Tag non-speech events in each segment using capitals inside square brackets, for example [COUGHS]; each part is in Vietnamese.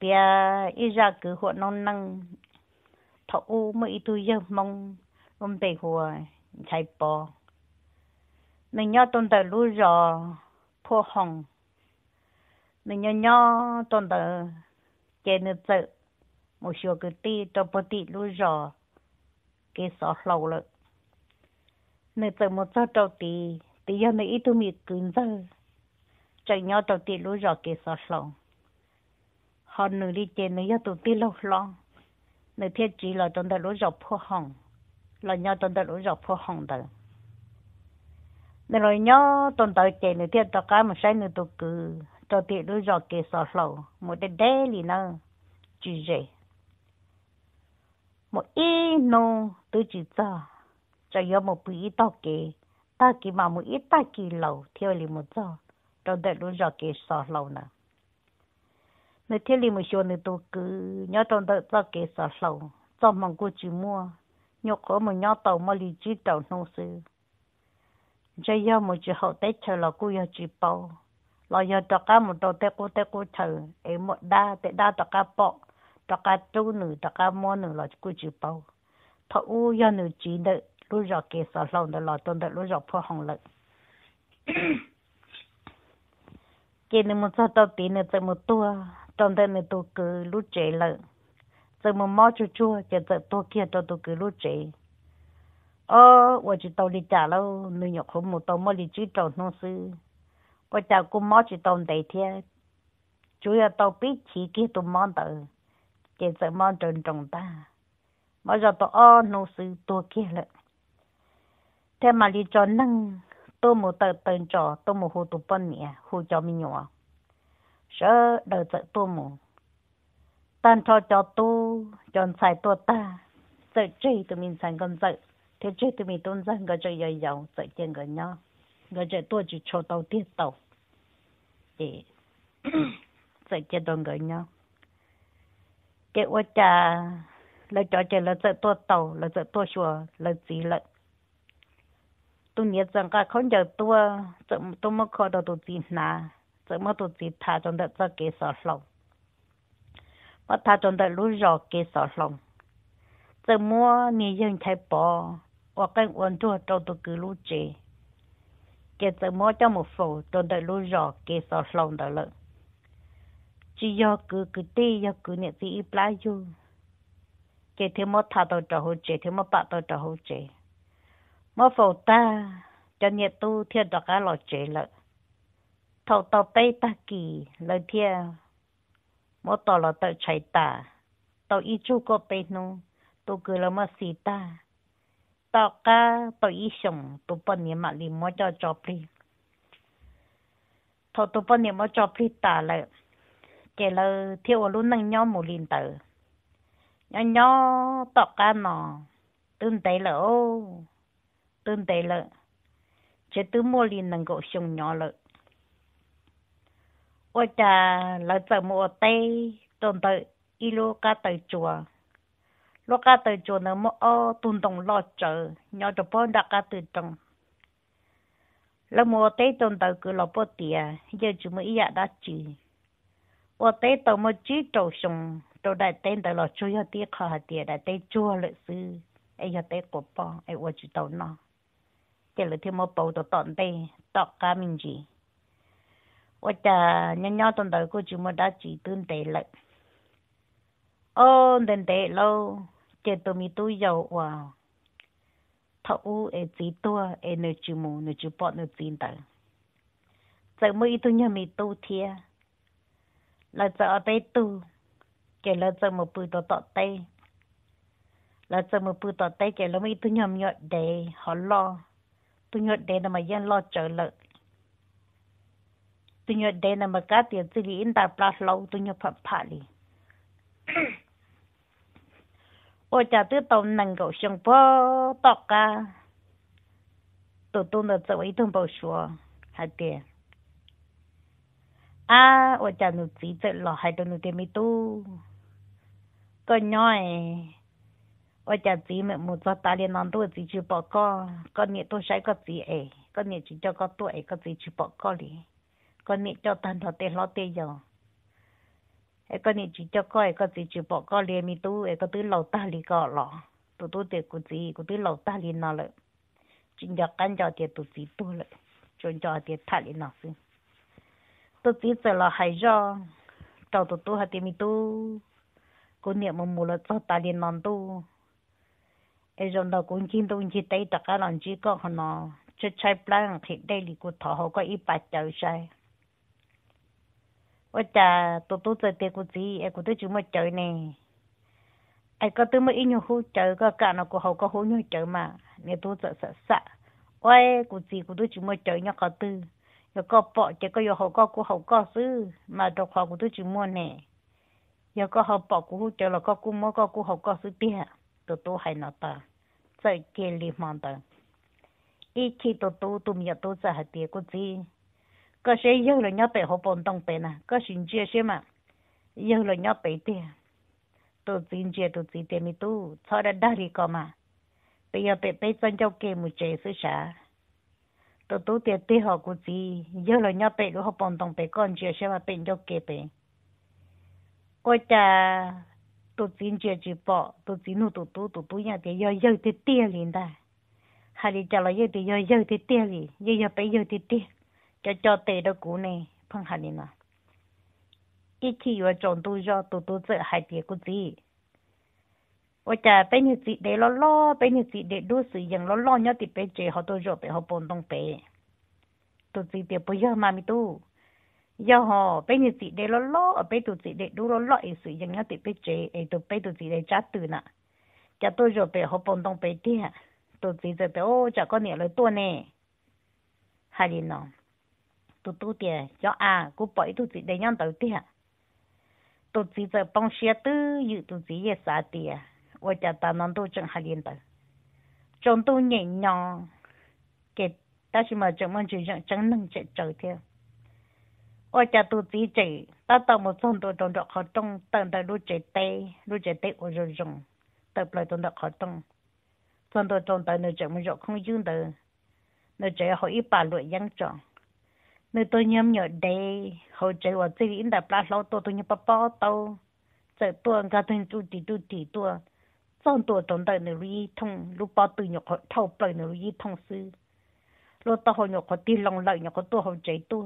bia ít ra cứ họ non năng thọ u mới ít tuổi giờ mong ông bề hồ chạy bò mình nhớ tôn tờ lũ rò phô hồng mình nhớ nhớ tôn tờ chê nữ tự một số cái tí cho bó tí lúa rò cái sọ lâu lợ nữ tự một sọ trâu tí tí giờ nữ ít tuổi mì cứng giờ chạy nhớ trâu tí lúa rò cái sọ lâu họ nửa đi chơi nửa yêu tụi tiêu lâu long nửa thiết chỉ là trong đời lũ dọc phô hồng là nhau trong đời lũ dọc phô hồng đó nửa rồi nhau trong đời chơi nửa thiết tao cái mà sai nửa tụi cứ cho tiệt lũ dọc kia sọt lâu một đế đế lì nè chỉ dễ một ít nô tự chỉ cho cho yêu một bữa ít tao kì ta kì mà một ít ta kì lâu theo lì một giờ cho đời lũ dọc kia sọt lâu nè nơi thiên lý một số nơi tôi cứ nhớ trong đợt ra kế sở sầu trong mong cô chỉ mua nhớ có một nhớ tàu mà lý trí tàu nông sư giờ giờ một chỉ học tết chờ là cô giờ chỉ bao là giờ tất cả một đầu tết cô tết cô chờ em một đa tết đa tất cả bọ tất cả trâu nữ tất cả mua nữ là cô chỉ bao thọ u giờ nữ chỉ đợi lúc giờ kế sở sầu đợi là tôi đợi lúc giờ phô hồng lợi cái [COUGHS] này một sao tao tí nữa tại một tua trong đây mình tôi cứ lú trẻ lợ giờ mà mò chua chua giờ giờ tôi kia tôi tôi cứ lú trẻ ờ tôi chỉ tao đi trả lâu nuôi nhọc không một tao mò đi chứ trồng nông sư tôi trả cũng mò chỉ tao đầy thế chủ yếu tao biết chỉ kia tôi mò tờ giờ giờ mò trồng trồng ta mà giờ tao ờ nông sư tôi kia lợ thế mà đi cho nâng tôi một tờ tên trò tôi một hồ tụ bận nhỉ hồ cho mình nhỏ sợ đời sợ tu mù tan cho cho tu chọn sai tu ta sợ chi tụi mình sang con sợ thế chi tụi mình tôn dân gọi cho dây dầu sợ chân gọi nhau gọi cho tôi chỉ cho tàu tiết tàu để [CLEARS THROAT] sợ chân đồng gọi nhau chị ua cha là cho chị là sợ tôi tàu là sợ tôi chùa là gì lận tôi nhớ rằng cả không giờ tôi sợ tôi mất khó đâu tôi gì nào 怎么都只他种的这给少龙，把他种的路绕给少龙，怎么你用太薄，我跟温度找到给路接，给怎么这么否种的路绕给少龙的了，只要给给对要给你自己拉住，给他么他都找好接，他么把都找好接，么否的，叫你都听到个老接了。thầu tàu tây ta kỳ lời thia mỗi tàu là tàu chạy ta tàu y chu có tây nu tàu cứ là mà xì ta tàu cá tàu y xong, tàu bận nhà mà lì mỗi cho cho pli thầu tàu bận nhà mỗi cho pli ta là chỉ là thiếu luôn năng nhau một liền tờ nhau nhau tàu cá nọ tương tây là ô tương tây là chỉ tư mua liền nâng gọi sông nhỏ lợi 我家老早么对，懂得一路个对做，路个对做那么哦，懂懂老走，要着帮大家对懂。老么对懂得个老不点，要这么一样大句，我对懂么几周上，都在等到老主要点考下点来对做了事，哎呀对国帮，哎我知道呢，这两天么报到当地到家面去。我的娘娘等到过去么打几顿得了，哦，等得了，这都咪都有哇，他乌诶最多诶那只么那只包那真的，怎么一顿也没多天，那怎么得多，给了怎么不到到得，那怎么不到得给了么一顿也没得好了，都要得那么样老着了。tôi nhớ đây là mà cá tiền tôi đi in tạp plas lâu tôi nhớ phật phá đi ôi cha tôi tàu nâng cầu sông bó tọc ca tôi tôi là dấu ý thông bảo số hai tiền à ôi cha nụ chỉ tự lò hai đôi nụ tiền mi tu tôi nhói ôi cha chỉ mẹ một giờ ta liền nói chỉ chịu bỏ co con tôi sai có gì ấy con nhẹ cho có tuổi e, có gì chịu bỏ co liền con nít cho tan thọ tiền lo tiền rồi ai con nít chỉ cho coi con chỉ chỉ bỏ con liền mi tu ấy con tứ lầu ta li cọ lọ tụ tu tiền của gì của tứ lầu ta li nọ lợ chính cho căn cho tiền tụ gì tu lợ chuẩn cho tiền thả li nọ xí tụ chỉ sợ là hay do cho tụ tu hạt tiền mi tu cô niệm một mùa là cho ta li nọ tu ai rồi đó cũng chỉ tu chỉ tay tất cả làm chỉ có họ nọ chơi chơi plan thì đây là của thọ họ có ít bát chậu sai chơi gì, ai cũng nè. 我家多多在带过子，哎，过头就没走呢。ai có tư mới nhiều hú chơi, có cả nó có hậu có hú nhiều chơi mà nếu tôi sợ sợ sợ ôi cụ gì cụ tôi chỉ mua chờ nhau có tư giờ có bỏ chỉ có giờ hậu có cụ hậu có sư mà đọc họ cũng tôi chỉ mua nè giờ có hậu bỏ cũng hú chơi là có cụ mua có cụ hậu có sư tia tôi tôi hay nó ta sợ kia li mong đó, ít khi tôi tôi tôi giờ tôi sợ hạt tia cụ gì có sẽ yêu là nhớ bé họ bồn Đông bé nè có xin chia sẽ mà yêu là nhớ bé tiền tôi xin chia tôi xin tiền mi tu cho đã đã đi có mà bây giờ bé bé chân cháu kê một chế sư xã tôi tu tiền tiền họ cũng gì yêu là nhớ bé họ bồn Đông, bé con chia sẽ mà bé cháu kê bé coi cha tôi xin chia chỉ bỏ tôi xin nụ tụ tụ tụ tụ nhà thì yêu yêu thì tiền liền ta hay là cho là yêu thì yêu yêu thì tiền liền yêu yêu bé yêu thì tiền จะจอดเตะกูเนี่ยพังหันนี่นะอีที่ว่าจงดูจอดูดูเจอหายเดียกูจีว่าจะเป็นยุติเดลล์ล้อเป็นยุติเดดูสิยังล้อล้อเนี่ยติดเปเจอเขาตัวจบไปเขาปนต้องไปตัวจีเดียวไปเยอะมาไม่ตู้ย่อหอเป็นยุติเดลล์ล้อเป็นตัวจีเดดูล้อล้อไอ้สิยังเนี่ยติดเปเจอไอ้ตัวเป็นตัวจีเดจัดตื่นอ่ะจะตัวจบไปเขาปนต้องไปเดียตัวจีจะเปโอ้จะก็เหนื่อยเลยตัวเนี่ยฮาริโน่ tu tu tiền cho à cô bảy tu chỉ để nhân đầu tiền tu chỉ giờ bông xe tư như tu chỉ giờ sa tiền và cho ta non tu chẳng hay liên tử trong tu mà chẳng muốn chỉ chẳng chẳng nâng chạy trở theo chỉ chỉ ta tạo một phong tu trong đó khó trong tận tại lúc chạy tê lúc chạy tê ở rồi rừng lại trong đó khó trong phong tu trong tại nơi chẳng muốn không dưng từ nơi chạy họ ít bà lụi giang nơi tôi nhâm nhở đề hỗ trợ và chơi in đã bắt lâu tôi tôi nhớ bà bó tàu giờ tôi cả tôi chú tí chú tí tôi trong tôi trong đời nơi lý thông lúc bà tôi nhớ họ thâu bởi nơi lý thông sư lúc tôi họ nhớ họ đi lòng lợi nhớ họ tôi hỗ trợ tôi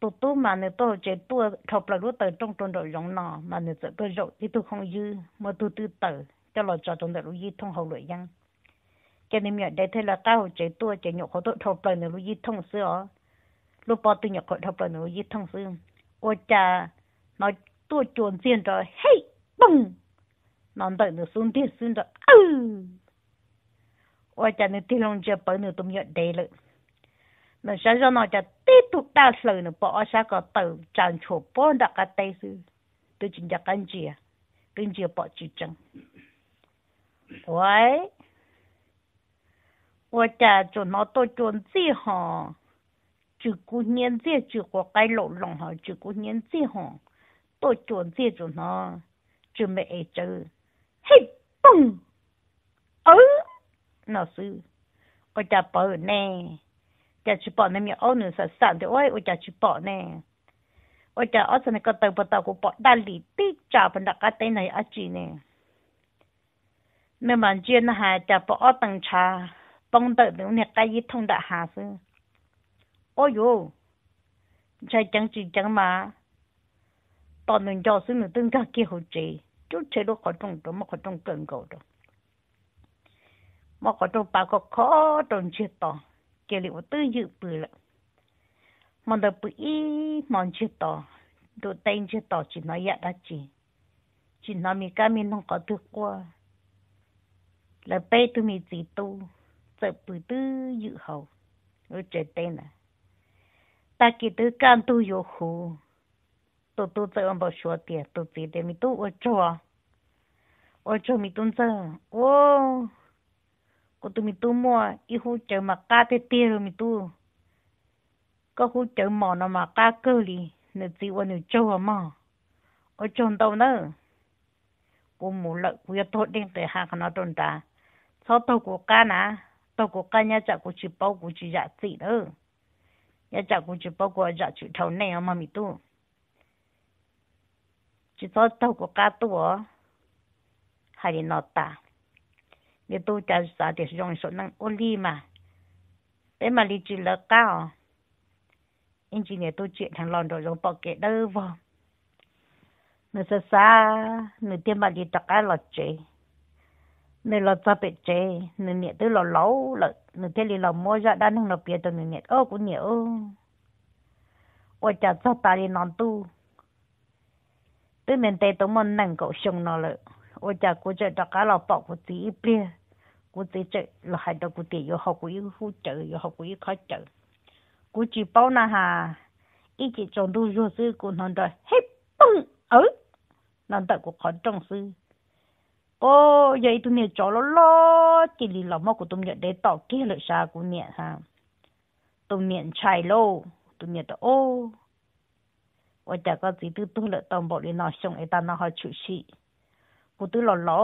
tôi tôi mà nơi tôi chế tôi thâu bởi lúc tôi trong trong đời rộng nọ mà nơi giờ tôi rộng thì tôi không dư mà tôi tư tử cho lo cho trong đời lý thông hậu lợi dân cho nên miệng đây thế là tao chế trợ tôi chế nhớ họ tôi thâu bởi nơi lý thông sư ó lúc bỏ tôi nhập khỏi thập lần nữa thông xương ôi cha nói tôi chuồn tiền rồi hey bùng nó đợi nữa xuống tiền xuống rồi ừ ôi cha nữa tiền không chưa bởi nữa tôi nhận đề lự nó sẽ cho nó cha tiếp tục đa lời nữa bỏ sao có tự tràn chỗ bỏ đặt tay sư tôi chỉ đặt cái gì cái gì bỏ chữ chân ôi ôi cha cho nó tôi chuồn gì hả chỉ có nhân dân chỉ có cái lộ lòng họ chỉ có nhân dân họ tôi chọn dân rồi nó chỉ mẹ ấy chứ hết bông ớ nó sư ôi cha bỏ nè cha chỉ bỏ nè mẹ ôn nữa sao sao thì ôi ôi cha chỉ bỏ nè ôi cha ở sao này có tàu tàu của bỏ đa lì tí cha bên đặc cái tên này ở chị nè mẹ mà chuyện là cha bỏ tăng cha bông đợi nữa nè cái gì thông đã hà xưa ôi dù chạy chẳng chỉ mà tao mình cho xuống mình tương tác kia hồ chị chút chơi lúc khỏi trong đó mà khỏi trong cơn cầu đó mà khỏi trong bà có khó trong chết to kia liệu tư dự bự lắm mà đợi bự ý mòn chết to đồ tay chết to chỉ nói dạ đã chỉ chỉ nói mình cá mình không có qua là bé tụi mình chỉ tu sợ bự tư dự hầu rồi trẻ tên này ta kỳ tư can tu yo hu tu tu tơ ông bảo số tiền tu chỉ để mi tu ở chỗ ở chỗ mi tu tơ ô cô tu mi tu mua y hu chờ mà ca tê tê rồi mi tu có hu chờ mò nó mà ca cơ li nửa chỉ qua nửa chỗ mà ở chỗ đâu nữa cô mù lợ cô ya tốt đen tê ha nó đồn ta sau tàu của ca nà tàu của ca nhà chả cô chỉ bao cô chỉ dạ chỉ nữa 要照顾只包括热出头内啊嘛咪多，只做透过家多，还得闹大，你都在啥的用手能屋里嘛，别嘛你只了高，因今年都 chuyển 成浪着用包给了我，那是啥？你爹嘛你大概了谁？nên là ta bị chế nên nhẹ tới là lâu là nên thế là mua ra đan không là biết cho nên nhẹ ô cũng nhiều, ô ôi cha cho ta đi non tu tới mình tê tụi mình nặng cầu sung nó lợ ôi cha cô chơi đặc cá là bỏ của tí bia của tí chơi là hai đứa của tí yêu học của yêu hú chơi yêu học của yêu khó chơi của chỉ bảo na ha, ý chỉ trồng đu rùa sư của nó rồi hết bông ở nó đợi của khó trồng sư ô vậy tụi mình cho lo lo chỉ lì lò mò của tụi mình để tỏ kia lợi xa của mình ha tụi mình chạy lô tụi mình ô và chả có gì tư tụi lợi tông bộ đi nó xong ấy ta nó hỏi chủ sĩ của tư lò lò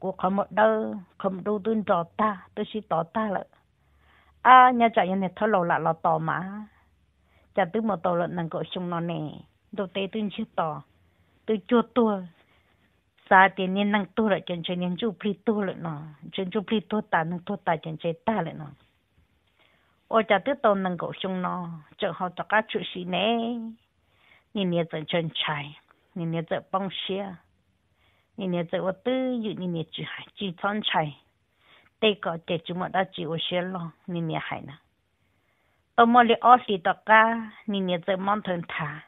của không một đâu không đâu tư trò ta tư sĩ tỏ ta lợi à nhà chạy nhà này thôi lò lạ lò tò mà chả tư một tàu lợn nàng cậu xong nó nè đầu tê tư chưa tỏ tư chua tua 咋的？你能多了，天你就变多了呢；钱就变多打，能多打钱就打了呢。我家的都能够凶咯，正好大家出息呢。年年挣钱财，年年挣保险，你捏在我都有捏年赚，几钱菜，到高点就没得积蓄了，你年还呢。到末了二十多岁，你捏在馒头产，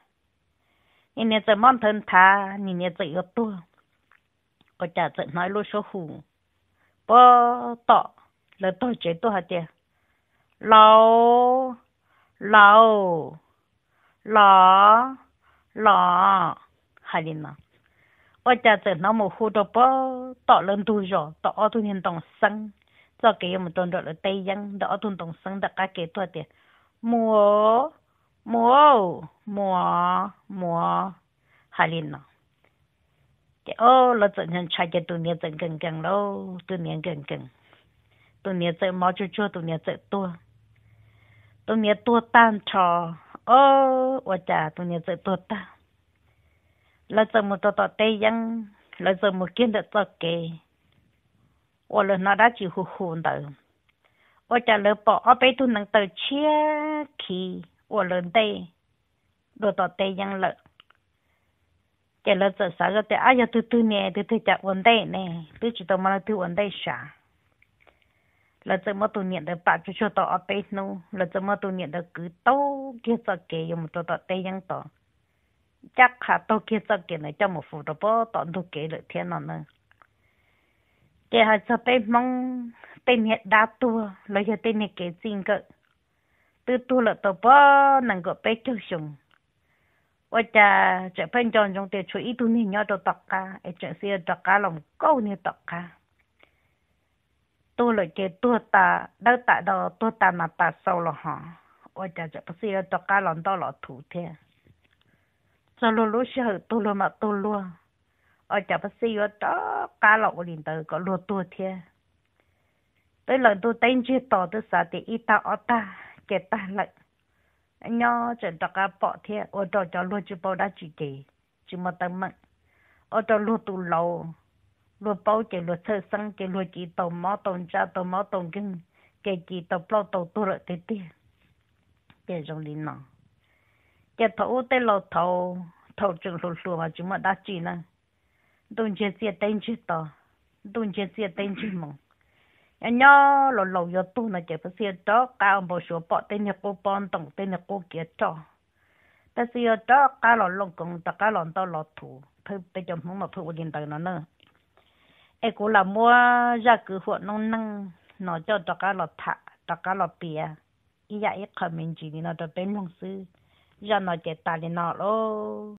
你捏在馒头产，你捏在要多。我家在那罗小湖，不打，那打几多哈的？老老老老，哈的呢？我家在那么湖的不打龙多少？打二吨当生，再给一亩庄稼来带秧，打二吨当生，再给多点。磨磨磨磨，哈的呢？cái ô là dần dần chạy cái tụi nhện dần gần gần lâu tụi nhện gần gần tụi nhện dần mao chua chua tụi nhện dần tua tụi nhện tua tan trò ô và chả tụi nhện dần tua tan là dần một tọt tọt tây dân là dần một kiến được tọt kề ô là nó đã chịu hù hù đỡ ô chả lỡ bỏ ở bên tụi nằng tờ chia khi ô lên tây đồ tọt tây dân lợn giờ là giờ sáng cái? thì ai giờ từ từ nè từ từ chặt vấn đề nè từ chỉ tao mà là từ vấn đề xả là giờ mà tôi nhận được bạn cho cho tao ở đây nu là giờ mà tôi nhận được cứ tao kia giờ kia dùng tao tao tây yang tao chắc khá tao kia giờ kia này cho một phụ đồ bỏ tao đâu kia được thiên nào nữa cái hai giờ tây mong tây nhẹ đa tua là giờ tây nhẹ cái gì cơ từ tua là tao bỏ nàng gọi bé cho 我家这盆种种的，出一头你鸟都打卡，哎，这些打卡龙狗你打卡，多了这多大，老大到多大那大少了哈，我家这不是要打卡龙到老土的，走路路时候多了嘛多了，我家不是要打卡老领导个路多天，对了都等于到的啥的，一打二打，给打了。nhớ chỉ đặt cái bỏ thế ở đó cho luôn chỉ bảo đã chỉ kì chỉ mà tâm mệnh ở đó luôn tụ lâu luôn bảo chỉ luôn sơ sân chỉ luôn chỉ tàu máu tàu cha tàu máu tàu kinh cái chỉ tàu bao tàu tu rồi thế thế cái giống linh nào cái thầu tới lâu thầu thầu trường lù lù mà chỉ mà đã chỉ nè đun chết tiền tên chết tao đun chết tiền tên chết mong nhớ lò lò giờ tu là chỉ bác sĩ đó cao một số bỏ tên nhà cô bọn tổng tên nhà cô kia cho ta sĩ đó cao lò lò công tất cả lò tao lò thủ thứ bây giờ không mà thu điện tử nó nữa ai cũng là mua ra cứ hộ nông năng nó cho tất cả lò thả tất cả lò bìa ý dạ ý khởi mình chỉ nó cho tên lòng sư ra nó chỉ ta đi nó lo